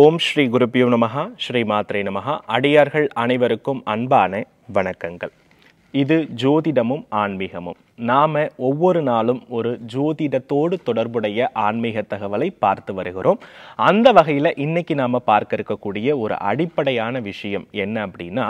ஓம் ஸ்ரீ குருபியோ நமகா ஸ்ரீ மாத்ரே நமகா அடியார்கள் அனைவருக்கும் அன்பான வணக்கங்கள் இது ஜோதிடமும் ஆன்மீகமும் நாம் ஒவ்வொரு நாளும் ஒரு ஜோதிடத்தோடு தொடர்புடைய ஆன்மீக தகவலை பார்த்து வருகிறோம் அந்த வகையில் இன்றைக்கி நாம் பார்க்க இருக்கக்கூடிய ஒரு அடிப்படையான விஷயம் என்ன அப்படின்னா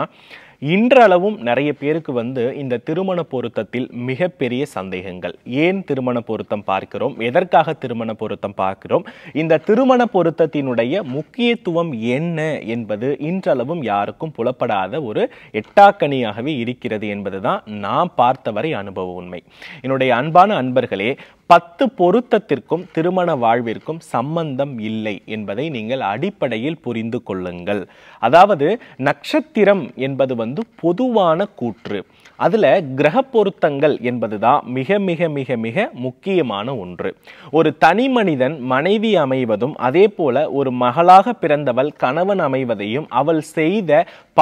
இன்றளவும் நிறைய பேருக்கு வந்து இந்த திருமண பொருத்தத்தில் மிகப்பெரிய சந்தேகங்கள் ஏன் திருமண பொருத்தம் பார்க்கிறோம் எதற்காக திருமண பொருத்தம் பார்க்கிறோம் இந்த திருமண பொருத்தத்தினுடைய முக்கியத்துவம் என்ன என்பது இன்றளவும் யாருக்கும் புலப்படாத ஒரு எட்டாக்கணியாகவே இருக்கிறது என்பதுதான் நான் பார்த்தவரை அனுபவ உண்மை என்னுடைய அன்பான அன்பர்களே பத்து பொருத்தத்திற்கும் திருமண வாழ்விற்கும் சம்பந்தம் இல்லை என்பதை நீங்கள் அடிப்படையில் புரிந்து கொள்ளுங்கள் அதாவது நட்சத்திரம் என்பது வந்து பொதுவான கூற்று அதில் கிரக பொருத்தங்கள் என்பது தான் மிக மிக மிக மிக முக்கியமான ஒன்று ஒரு தனி மனிதன் மனைவி அமைவதும் அதே போல ஒரு மகளாக பிறந்தவள் கணவன் அமைவதையும் அவள் செய்த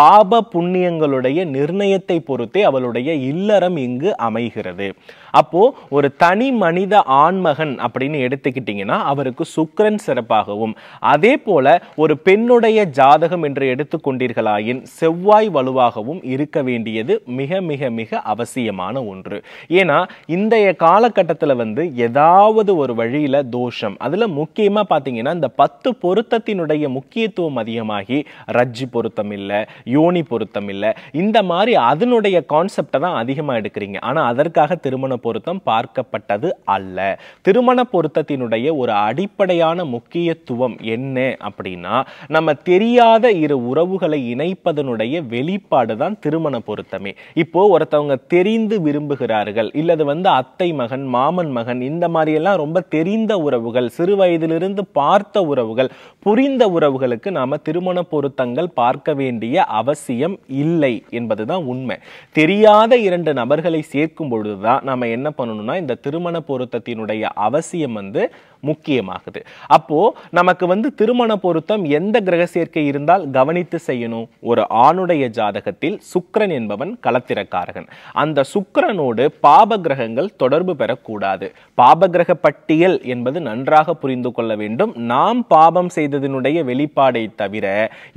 பாப புண்ணியங்களுடைய நிர்ணயத்தை பொறுத்தே அவளுடைய இல்லறம் இங்கு அமைகிறது அப்போது ஒரு தனி மனித ஆண்மகன் அப்படின்னு எடுத்துக்கிட்டிங்கன்னா அவருக்கு சுக்கரன் சிறப்பாகவும் அதே போல ஒரு பெண்ணுடைய ஜாதகம் என்று எடுத்துக்கொண்டீர்களாயின் செவ்வாய் வலுவாகவும் இருக்க வேண்டியது மிக மிக மிக அவசியமான ஒன்று ஏன்னா இன்றைய காலகட்டத்தில் வந்து ஏதாவது ஒரு வழியில் தோஷம் அதில் முக்கியமாக பார்த்தீங்கன்னா இந்த பத்து பொருத்தத்தினுடைய முக்கியத்துவம் அதிகமாகி ரஜ்ஜி பொருத்தம் இல்லை யோனி பொருத்தம் இல்லை இந்த மாதிரி அதனுடைய கான்செப்டை தான் அதிகமாக எடுக்கிறீங்க ஆனால் அதற்காக திருமண பொருத்தம் பார்க்கப்பட்டது அல்ல திருமண பொருத்தத்தினுடைய ஒரு அடிப்படையான முக்கியத்துவம் என்ன அப்படின்னா நம்ம தெரியாத இரு உறவுகளை இணைப்பதனுடைய வெளிப்பாடு தான் திருமண பொருத்தமே இப்போ ஒருத்தவங்க தெரிந்து விரும்புகிறார்கள் இல்லது வந்து அத்தை மகன் மாமன் மகன் இந்த மாதிரியெல்லாம் ரொம்ப தெரிந்த உறவுகள் சிறு வயதிலிருந்து பார்த்த உறவுகள் புரிந்த உறவுகளுக்கு நாம திருமண பொருத்தங்கள் பார்க்க வேண்டிய அவசியம் இல்லை என்பதுதான் உண்மை தெரியாத இரண்டு நபர்களை சேர்க்கும் பொழுதுதான் நாம என்ன பண்ணணும்னா இந்த திருமண பொருத்தத்தினுடைய அவசியம் வந்து முக்கியமாகுது அப்போது நமக்கு வந்து திருமண பொருத்தம் எந்த கிரக சேர்க்கை இருந்தால் கவனித்து செய்யணும் ஒரு ஆணுடைய ஜாதகத்தில் சுக்கரன் என்பவன் களத்திரக்காரகன் அந்த சுக்கரனோடு பாப கிரகங்கள் தொடர்பு பெறக்கூடாது பாப கிரக பட்டியல் என்பது நன்றாக புரிந்து கொள்ள வேண்டும் நாம் பாபம் செய்ததனுடைய வெளிப்பாடை தவிர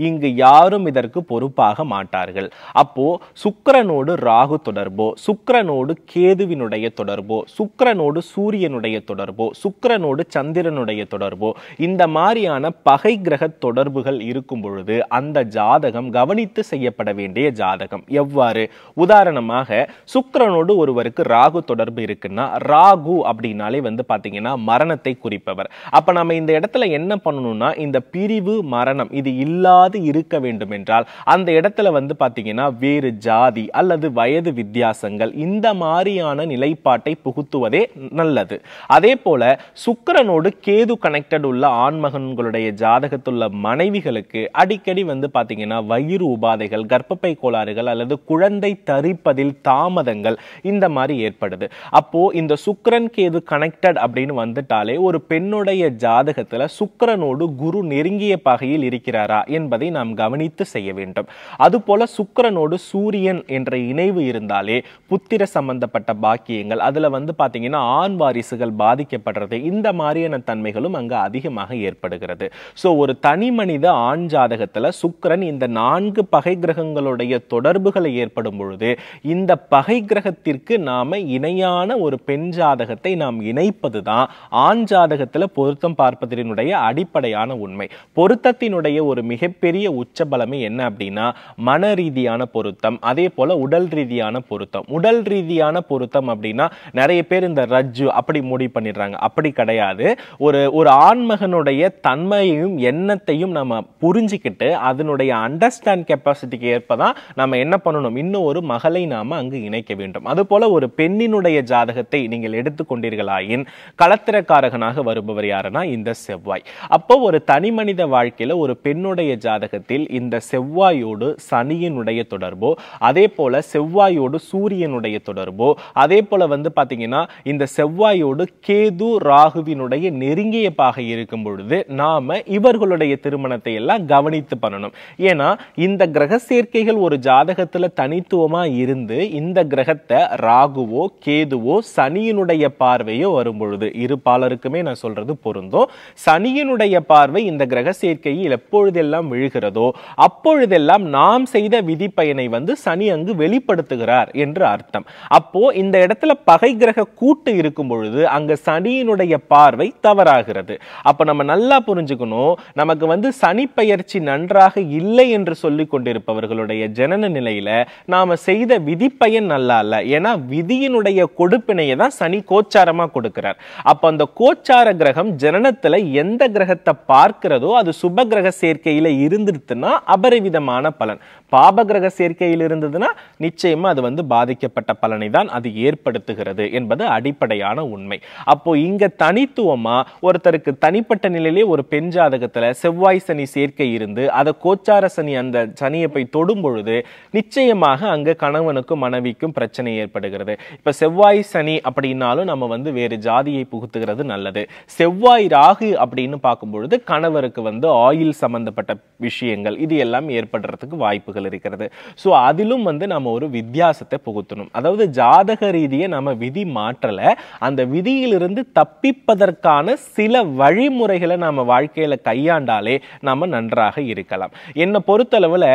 இங்கு யாரும் இதற்கு பொறுப்பாக மாட்டார்கள் அப்போ சுக்கரனோடு ராகு தொடர்போ சுக்கரனோடு கேதுவினுடைய தொடர்போ சுக்கரனோடு சூரியனுடைய தொடர்போ சுக்கரனோடு சந்திரனுடைய தொடர்போ இந்த மாதிரியான பகை கிரக தொடர்புகள் இருக்கும் பொழுது அந்த ஜாதகம் கவனித்து செய்யப்பட வேண்டிய ஜாதகம் எவ்வாறு உதாரணமாக சுக்கரனோடு ஒருவருக்கு ராகு தொடர்பு இருக்குன்னா ராகு அப்படின்னாலே வந்து பார்த்தீங்கன்னா மரணத்தை குறிப்பவர் அப்ப நம்ம இந்த இடத்துல என்ன பண்ணணும்னா இந்த பிரிவு மரணம் இது இல்லாது இருக்க வேண்டும் என்றால் அந்த இடத்துல வந்து பார்த்தீங்கன்னா வேறு ஜாதி அல்லது வயது வித்தியாசங்கள் இந்த மாதிரியான நிலைப்பாட்டை புகுத்துவதே நல்லது அதே போல சுக்கர சந்திரனோடு கேது கனெக்டட் உள்ள ஆண்மகன்களுடைய ஜாதகத்துள்ள மனைவிகளுக்கு அடிக்கடி வந்து பார்த்தீங்கன்னா வயிறு உபாதைகள் கர்ப்பப்பை கோளாறுகள் அல்லது குழந்தை தரிப்பதில் தாமதங்கள் இந்த மாதிரி ஏற்படுது அப்போ இந்த சுக்கரன் கேது கனெக்டட் அப்படின்னு வந்துட்டாலே ஒரு பெண்ணுடைய ஜாதகத்தில் சுக்கரனோடு குரு நெருங்கிய பகையில் இருக்கிறாரா என்பதை நாம் கவனித்து செய்ய வேண்டும் அதுபோல சுக்கரனோடு சூரியன் என்ற இணைவு இருந்தாலே புத்திர சம்பந்தப்பட்ட பாக்கியங்கள் அதுல வந்து பார்த்தீங்கன்னா ஆண் வாரிசுகள் பாதிக்கப்படுறது இந்த மாதிரி மாதிரியான தன்மைகளும் அங்க அதிகமாக ஏற்படுகிறது ஸோ ஒரு தனி மனித ஆண் ஜாதகத்தில் சுக்கரன் இந்த நான்கு பகை கிரகங்களுடைய தொடர்புகளை ஏற்படும் பொழுது இந்த பகை கிரகத்திற்கு நாம் இணையான ஒரு பெண் ஜாதகத்தை நாம் இணைப்பது தான் ஆண் ஜாதகத்தில் பொருத்தம் பார்ப்பதனுடைய அடிப்படையான உண்மை பொருத்தத்தினுடைய ஒரு மிகப்பெரிய உச்ச பலமை என்ன அப்படின்னா மன ரீதியான பொருத்தம் அதே போல உடல் ரீதியான பொருத்தம் உடல் ரீதியான பொருத்தம் அப்படின்னா நிறைய பேர் இந்த ரஜ்ஜு அப்படி மூடி பண்ணிடுறாங்க அப்படி கிடையாது கிடையாது ஒரு ஒரு ஆண்மகனுடைய தன்மையையும் எண்ணத்தையும் நம்ம புரிஞ்சுக்கிட்டு அதனுடைய அண்டர்ஸ்டாண்ட் கெப்பாசிட்டிக்கு ஏற்ப தான் நம்ம என்ன பண்ணணும் இன்னும் ஒரு மகளை நாம் அங்கு இணைக்க வேண்டும் அதுபோல் ஒரு பெண்ணினுடைய ஜாதகத்தை நீங்கள் எடுத்துக்கொண்டீர்களாயின் களத்திரக்காரகனாக வருபவர் யாருன்னா இந்த செவ்வாய் அப்போ ஒரு தனி மனித வாழ்க்கையில் ஒரு பெண்ணுடைய ஜாதகத்தில் இந்த செவ்வாயோடு சனியினுடைய தொடர்போ அதே போல செவ்வாயோடு சூரியனுடைய தொடர்போ அதே போல வந்து பார்த்தீங்கன்னா இந்த செவ்வாயோடு கேது ராகுவினுடைய இவர்களுடைய நெருங்கிய இருக்கும் பொழுது நாம் இவர்களுடைய திருமணத்தை எல்லாம் கவனித்து பண்ணணும் ஏன்னா இந்த கிரக சேர்க்கைகள் ஒரு ஜாதகத்தில் தனித்துவமாக இருந்து இந்த கிரகத்தை ராகுவோ கேதுவோ சனியினுடைய பார்வையோ வரும் பொழுது இரு பாலருக்குமே நான் சொல்றது பொருந்தும் சனியினுடைய பார்வை இந்த கிரக சேர்க்கையில் எப்பொழுதெல்லாம் விழுகிறதோ அப்பொழுதெல்லாம் நாம் செய்த விதிப்பயனை வந்து சனி அங்கு வெளிப்படுத்துகிறார் என்று அர்த்தம் அப்போ இந்த இடத்துல பகை கிரக கூட்டு இருக்கும் பொழுது அங்க சனியினுடைய பார்வை பார்வை தவறாகிறது அப்போ நம்ம நல்லா புரிஞ்சுக்கணும் நமக்கு வந்து சனி பயிற்சி நன்றாக இல்லை என்று சொல்லி கொண்டிருப்பவர்களுடைய ஜனன நிலையில நாம செய்த விதிப்பயன் நல்லா இல்லை ஏன்னா விதியினுடைய கொடுப்பினையை தான் சனி கோச்சாரமா கொடுக்கிறார் அப்போ அந்த கோச்சார கிரகம் ஜனனத்துல எந்த கிரகத்தை பார்க்கிறதோ அது சுப கிரக சேர்க்கையில இருந்துருத்துன்னா அபரிவிதமான பலன் பாப கிரக சேர்க்கையில் இருந்ததுன்னா நிச்சயமா அது வந்து பாதிக்கப்பட்ட பலனை தான் அது ஏற்படுத்துகிறது என்பது அடிப்படையான உண்மை அப்போ இங்க தனித்துவம் தனித்துவமாக ஒருத்தருக்கு தனிப்பட்ட நிலையிலே ஒரு பெண் ஜாதகத்தில் செவ்வாய் சனி சேர்க்கை இருந்து அதை கோச்சார சனி அந்த சனியை போய் தொடும் பொழுது நிச்சயமாக அங்கே கணவனுக்கும் மனைவிக்கும் பிரச்சனை ஏற்படுகிறது இப்போ செவ்வாய் சனி அப்படின்னாலும் நம்ம வந்து வேறு ஜாதியை புகுத்துகிறது நல்லது செவ்வாய் ராகு அப்படின்னு பார்க்கும்பொழுது கணவருக்கு வந்து ஆயில் சம்பந்தப்பட்ட விஷயங்கள் இது எல்லாம் ஏற்படுறதுக்கு வாய்ப்புகள் இருக்கிறது ஸோ அதிலும் வந்து நம்ம ஒரு வித்தியாசத்தை புகுத்தணும் அதாவது ஜாதக ரீதியை நம்ம விதி மாற்றலை அந்த விதியிலிருந்து தப்பிப்பதற்கு செய்வதற்கான சில வழிமுறைகளை நாம் வாழ்க்கையில் கையாண்டாலே நாம் நன்றாக இருக்கலாம் என்னை பொறுத்தளவில்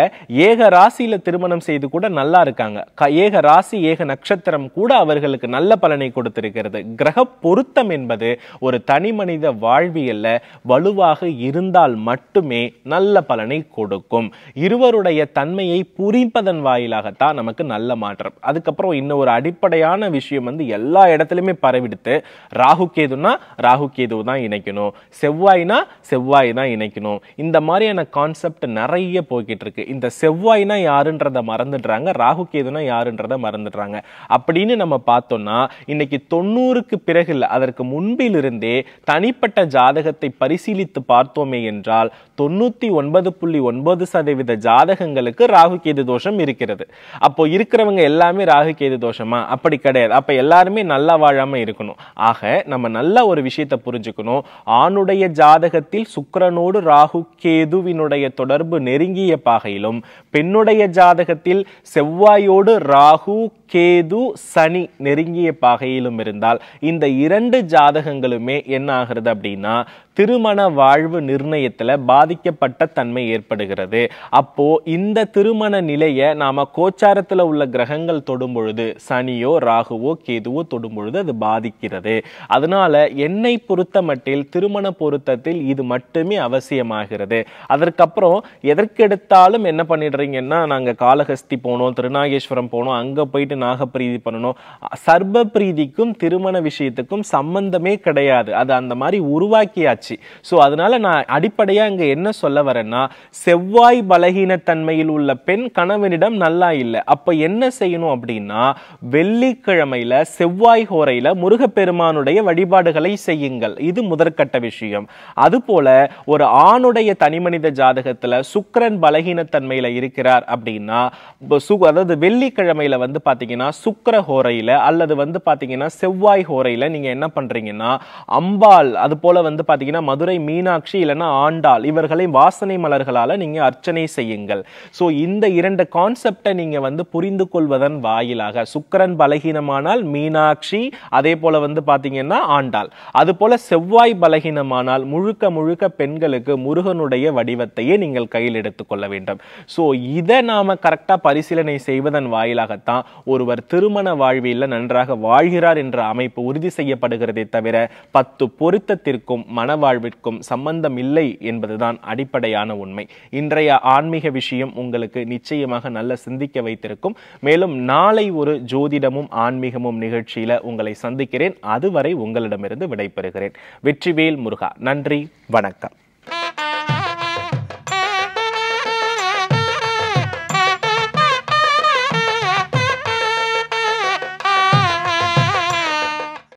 ஏக ராசியில் திருமணம் செய்து கூட நல்லா இருக்காங்க ஏக ராசி ஏக நட்சத்திரம் கூட அவர்களுக்கு நல்ல பலனை கொடுத்திருக்கிறது கிரக பொருத்தம் என்பது ஒரு தனி மனித வாழ்வியல்ல வலுவாக இருந்தால் மட்டுமே நல்ல பலனை கொடுக்கும் இருவருடைய தன்மையை புரிப்பதன் வாயிலாகத்தான் நமக்கு நல்ல மாற்றம் அதுக்கப்புறம் இன்னும் ஒரு அடிப்படையான விஷயம் வந்து எல்லா இடத்துலையுமே பரவிடுத்து ராகு கேதுன்னா ராகு கேது தான் இணைக்கணும் செவ்வாய்னா செவ்வாய் தான் இணைக்கணும் இந்த மாதிரியான கான்செப்ட் நிறைய போய்கிட்டு இருக்கு இந்த செவ்வாய்னா யாருன்றத மறந்துடுறாங்க ராகு கேதுனா யாருன்றதை மறந்துடுறாங்க அப்படின்னு நம்ம பார்த்தோம்னா இன்னைக்கு தொண்ணூறுக்கு பிறகு இல்லை அதற்கு முன்பிலிருந்தே தனிப்பட்ட ஜாதகத்தை பரிசீலித்து பார்த்தோமே என்றால் தொண்ணூத்தி ஒன்பது புள்ளி ஒன்பது சதவீத ஜாதகங்களுக்கு ராகு கேது தோஷம் இருக்கிறது அப்போ இருக்கிறவங்க எல்லாமே ராகு கேது தோஷமா அப்படி கிடையாது அப்ப எல்லாருமே நல்லா வாழாம இருக்கணும் ஆக நம்ம நல்ல ஒரு விஷயம் விஷயத்தை புரிஞ்சுக்கணும் ஆணுடைய ஜாதகத்தில் சுக்கரனோடு ராகு கேதுவினுடைய தொடர்பு நெருங்கிய பாகையிலும் பெண்ணுடைய ஜாதகத்தில் செவ்வாயோடு ராகு கேது சனி நெருங்கிய பாகையிலும் இருந்தால் இந்த இரண்டு ஜாதகங்களுமே என்ன ஆகிறது அப்படின்னா திருமண வாழ்வு நிர்ணயத்தில் பாதிக்கப்பட்ட தன்மை ஏற்படுகிறது அப்போ இந்த திருமண நிலையை நாம கோச்சாரத்தில் உள்ள கிரகங்கள் தொடும் பொழுது சனியோ ராகுவோ கேதுவோ தொடும் பொழுது அது பாதிக்கிறது அதனால என்னை பொறுத்த மட்டில் திருமண பொருத்தத்தில் இது மட்டுமே அவசியமாகிறது அதற்கப்புறம் எதற்கெடுத்தாலும் என்ன பண்ணிடுறீங்கன்னா நாங்கள் காலஹஸ்தி போனோம் திருநாகேஸ்வரம் போனோம் அங்கே போயிட்டு நாகப்பிரீதி பண்ணணும் சர்ப பிரீதிக்கும் திருமண விஷயத்துக்கும் சம்பந்தமே கிடையாது அது அந்த மாதிரி உருவாக்கியாச்சு ஸோ அதனால நான் அடிப்படையாக இங்கே என்ன சொல்ல வரேன்னா செவ்வாய் தன்மையில் உள்ள பெண் கணவனிடம் நல்லா இல்லை அப்போ என்ன செய்யணும் அப்படின்னா வெள்ளிக்கிழமையில் செவ்வாய் ஹோரையில் முருகப்பெருமானுடைய வழிபாடுகளை செய்யுங்கள் இது முதற்கட்ட விஷயம் அதுபோல ஒரு ஆணுடைய தனிமனித ஜாதகத்தில் சுக்கரன் பலகீனத்தன்மையில் இருக்கிறார் அப்படின்னா அதாவது வெள்ளிக்கிழமையில் வந்து பார்த்தீங்கன்னா பார்த்தீங்கன்னா சுக்கர ஹோரையில் அல்லது வந்து பார்த்தீங்கன்னா செவ்வாய் ஹோரையில் நீங்கள் என்ன பண்ணுறீங்கன்னா அம்பாள் அது போல் வந்து பார்த்தீங்கன்னா மதுரை மீனாட்சி இல்லைன்னா ஆண்டாள் இவர்களை வாசனை மலர்களால் நீங்கள் அர்ச்சனை செய்யுங்கள் ஸோ இந்த இரண்டு கான்செப்டை நீங்கள் வந்து புரிந்து கொள்வதன் வாயிலாக சுக்கரன் பலகீனமானால் மீனாட்சி அதே போல் வந்து பார்த்தீங்கன்னா ஆண்டாள் அது போல் செவ்வாய் பலகீனமானால் முழுக்க முழுக்க பெண்களுக்கு முருகனுடைய வடிவத்தையே நீங்கள் கையில் எடுத்துக்கொள்ள வேண்டும் ஸோ இதை நாம் கரெக்டாக பரிசீலனை செய்வதன் வாயிலாகத்தான் ஒருவர் திருமண வாழ்வியில் நன்றாக வாழ்கிறார் என்ற அமைப்பு உறுதி செய்யப்படுகிறதே தவிர பத்து பொருத்தத்திற்கும் மனவாழ்விற்கும் சம்பந்தம் இல்லை என்பதுதான் அடிப்படையான உண்மை இன்றைய ஆன்மீக விஷயம் உங்களுக்கு நிச்சயமாக நல்ல சிந்திக்க வைத்திருக்கும் மேலும் நாளை ஒரு ஜோதிடமும் ஆன்மீகமும் நிகழ்ச்சியில உங்களை சந்திக்கிறேன் அதுவரை உங்களிடமிருந்து விடைபெறுகிறேன் வெற்றிவேல் முருகா நன்றி வணக்கம்